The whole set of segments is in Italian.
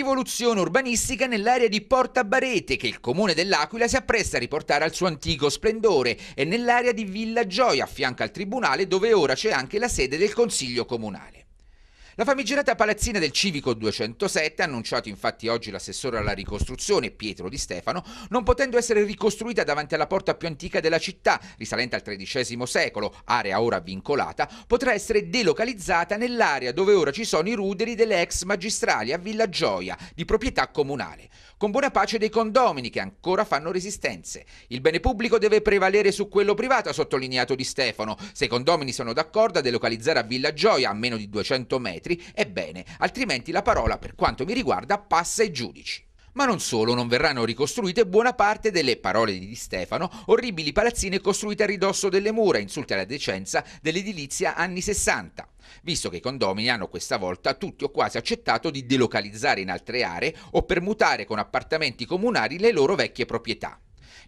rivoluzione urbanistica nell'area di Porta Barete che il comune dell'Aquila si appresta a riportare al suo antico splendore e nell'area di Villa Gioia a fianco al tribunale dove ora c'è anche la sede del consiglio comunale. La famigerata palazzina del Civico 207, annunciato infatti oggi l'assessore alla ricostruzione Pietro Di Stefano, non potendo essere ricostruita davanti alla porta più antica della città, risalente al XIII secolo, area ora vincolata, potrà essere delocalizzata nell'area dove ora ci sono i ruderi delle ex magistrali a Villa Gioia, di proprietà comunale, con buona pace dei condomini che ancora fanno resistenze. Il bene pubblico deve prevalere su quello privato, ha sottolineato Di Stefano. Se i condomini sono d'accordo a delocalizzare a Villa Gioia a meno di 200 metri, altri è bene, altrimenti la parola, per quanto mi riguarda, passa ai giudici. Ma non solo, non verranno ricostruite buona parte delle parole di Di Stefano, orribili palazzine costruite a ridosso delle mura, insulte alla decenza dell'edilizia anni 60. Visto che i condomini hanno questa volta tutti o quasi accettato di delocalizzare in altre aree o permutare con appartamenti comunali le loro vecchie proprietà.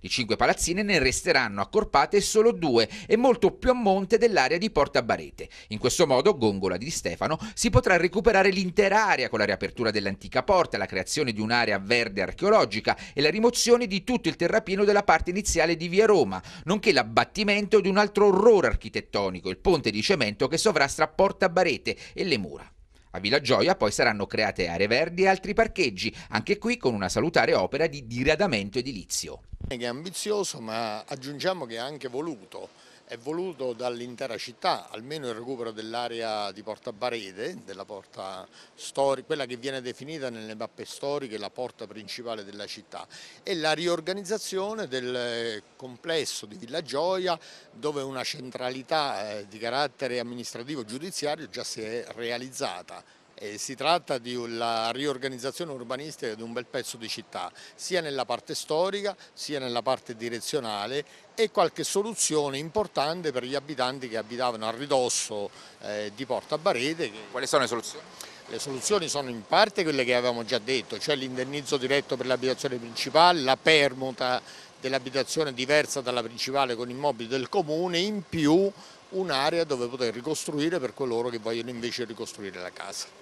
Di cinque palazzine ne resteranno accorpate solo due e molto più a monte dell'area di Porta Barete. In questo modo, Gongola di Stefano, si potrà recuperare l'intera area con la riapertura dell'antica porta, la creazione di un'area verde archeologica e la rimozione di tutto il terrapieno della parte iniziale di Via Roma, nonché l'abbattimento di un altro orrore architettonico, il ponte di cemento che sovrastra Porta Barete e le mura. A Villa Gioia poi saranno create aree verdi e altri parcheggi, anche qui con una salutare opera di diradamento edilizio. Che è ambizioso ma aggiungiamo che è anche voluto è voluto dall'intera città, almeno il recupero dell'area di Porta Barete, porta storica, quella che viene definita nelle mappe storiche la porta principale della città e la riorganizzazione del complesso di Villa Gioia dove una centralità eh, di carattere amministrativo-giudiziario già si è realizzata. Eh, si tratta di una riorganizzazione urbanistica di un bel pezzo di città, sia nella parte storica sia nella parte direzionale e qualche soluzione importante per gli abitanti che abitavano a ridosso eh, di Porta Barete. Quali sono le soluzioni? Le soluzioni sono in parte quelle che avevamo già detto, cioè l'indennizzo diretto per l'abitazione principale, la permuta dell'abitazione diversa dalla principale con immobili del comune, in più un'area dove poter ricostruire per coloro che vogliono invece ricostruire la casa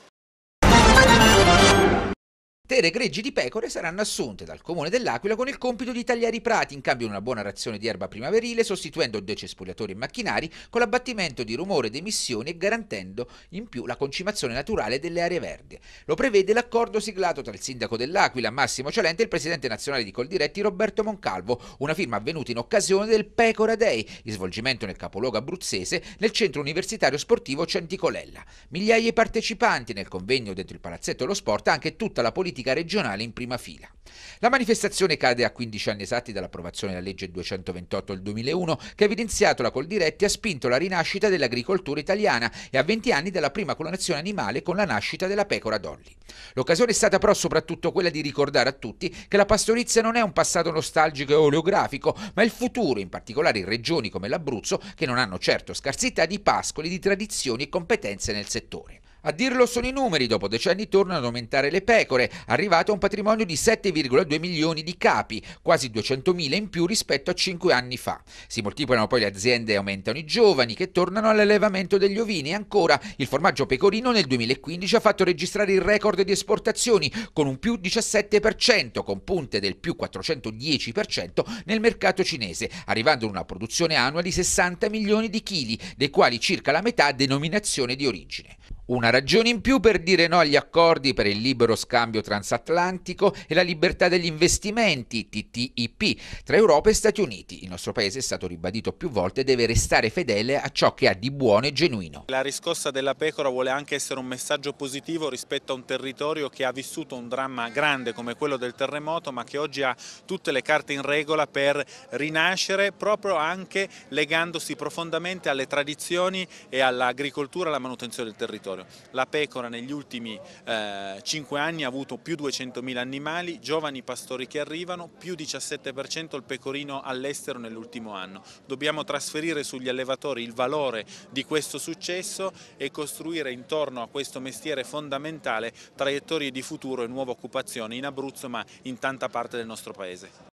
intere greggi di pecore saranno assunte dal comune dell'Aquila con il compito di tagliare i prati in cambio di una buona razione di erba primaverile, sostituendo due cespugliatori e macchinari con l'abbattimento di rumore ed emissioni e garantendo in più la concimazione naturale delle aree verdi. Lo prevede l'accordo siglato tra il sindaco dell'Aquila Massimo Cialente e il presidente nazionale di Coldiretti Roberto Moncalvo, una firma avvenuta in occasione del Pecora Day, in svolgimento nel capoluogo abruzzese nel centro universitario sportivo Centicolella. Migliaia di partecipanti nel convegno dentro il palazzetto dello sport, anche tutta la politica politica regionale in prima fila. La manifestazione cade a 15 anni esatti dall'approvazione della legge 228 del 2001 che ha evidenziato la Coldiretti ha spinto la rinascita dell'agricoltura italiana e a 20 anni dalla prima clonazione animale con la nascita della pecora Dolly. L'occasione è stata però soprattutto quella di ricordare a tutti che la pastorizia non è un passato nostalgico e oleografico, ma il futuro, in particolare in regioni come l'Abruzzo, che non hanno certo scarsità di pascoli, di tradizioni e competenze nel settore. A dirlo sono i numeri, dopo decenni tornano ad aumentare le pecore, arrivato a un patrimonio di 7,2 milioni di capi, quasi 200 mila in più rispetto a 5 anni fa. Si moltiplicano poi le aziende e aumentano i giovani che tornano all'allevamento degli ovini e ancora il formaggio pecorino nel 2015 ha fatto registrare il record di esportazioni con un più 17% con punte del più 410% nel mercato cinese, arrivando ad una produzione annua di 60 milioni di chili, dei quali circa la metà a denominazione di origine. Una ragione in più per dire no agli accordi per il libero scambio transatlantico e la libertà degli investimenti, TTIP, tra Europa e Stati Uniti. Il nostro paese è stato ribadito più volte deve restare fedele a ciò che ha di buono e genuino. La riscossa della pecora vuole anche essere un messaggio positivo rispetto a un territorio che ha vissuto un dramma grande come quello del terremoto, ma che oggi ha tutte le carte in regola per rinascere, proprio anche legandosi profondamente alle tradizioni e all'agricoltura e alla manutenzione del territorio. La pecora negli ultimi eh, 5 anni ha avuto più 200.000 animali, giovani pastori che arrivano, più 17% il pecorino all'estero nell'ultimo anno. Dobbiamo trasferire sugli allevatori il valore di questo successo e costruire intorno a questo mestiere fondamentale traiettorie di futuro e nuova occupazione in Abruzzo ma in tanta parte del nostro paese.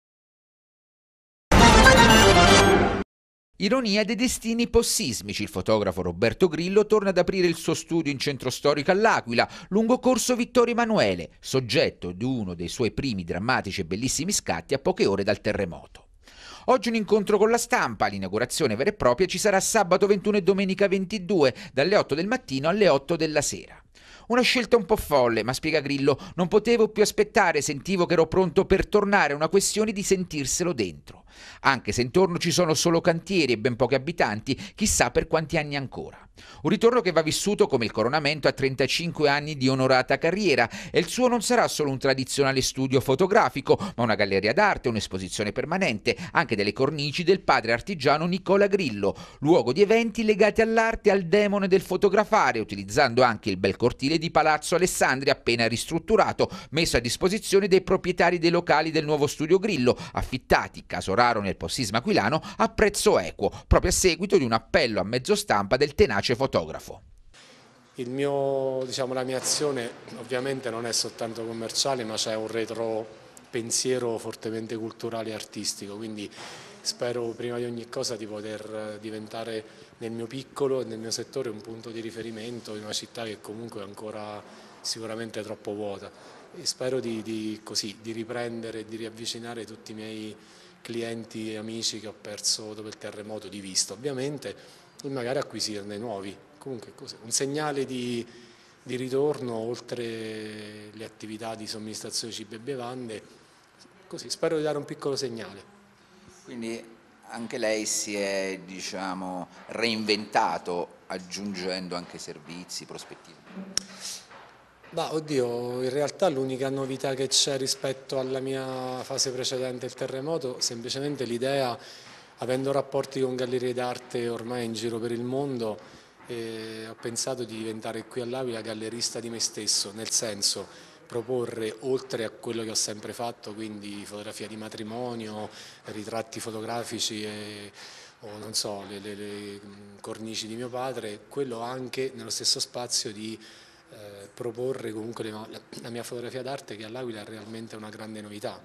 Ironia dei destini post-sismici, il fotografo Roberto Grillo torna ad aprire il suo studio in centro storico all'Aquila, lungo corso Vittorio Emanuele, soggetto di uno dei suoi primi drammatici e bellissimi scatti a poche ore dal terremoto. Oggi un incontro con la stampa, l'inaugurazione vera e propria ci sarà sabato 21 e domenica 22, dalle 8 del mattino alle 8 della sera. Una scelta un po' folle, ma spiega Grillo, non potevo più aspettare, sentivo che ero pronto per tornare, una questione di sentirselo dentro. Anche se intorno ci sono solo cantieri e ben pochi abitanti, chissà per quanti anni ancora. Un ritorno che va vissuto come il coronamento a 35 anni di onorata carriera e il suo non sarà solo un tradizionale studio fotografico, ma una galleria d'arte, un'esposizione permanente, anche delle cornici del padre artigiano Nicola Grillo, luogo di eventi legati all'arte e al demone del fotografare, utilizzando anche il bel cortile di Palazzo Alessandri appena ristrutturato, messo a disposizione dei proprietari dei locali del nuovo studio Grillo, affittati, caso raro nel possisma aquilano, a prezzo equo, proprio a seguito di un appello a mezzo stampa del tenace Capace fotografo. Mio, diciamo, la mia azione ovviamente non è soltanto commerciale ma c'è un retro pensiero fortemente culturale e artistico, quindi spero prima di ogni cosa di poter diventare nel mio piccolo e nel mio settore un punto di riferimento in una città che comunque è ancora sicuramente troppo vuota e spero di, di, così, di riprendere e di riavvicinare tutti i miei clienti e amici che ho perso dopo il terremoto di vista ovviamente poi magari acquisirne nuovi. Comunque un segnale di, di ritorno oltre le attività di somministrazione di cibo e bevande, così spero di dare un piccolo segnale. Quindi anche lei si è diciamo, reinventato aggiungendo anche servizi, prospettive? Bah, oddio, in realtà l'unica novità che c'è rispetto alla mia fase precedente, il terremoto, semplicemente l'idea avendo rapporti con gallerie d'arte ormai in giro per il mondo, eh, ho pensato di diventare qui all'Aquila gallerista di me stesso, nel senso proporre oltre a quello che ho sempre fatto, quindi fotografia di matrimonio, ritratti fotografici e, o non so, le, le, le cornici di mio padre, quello anche nello stesso spazio di eh, proporre comunque le, la, la mia fotografia d'arte che all'Aquila è realmente una grande novità.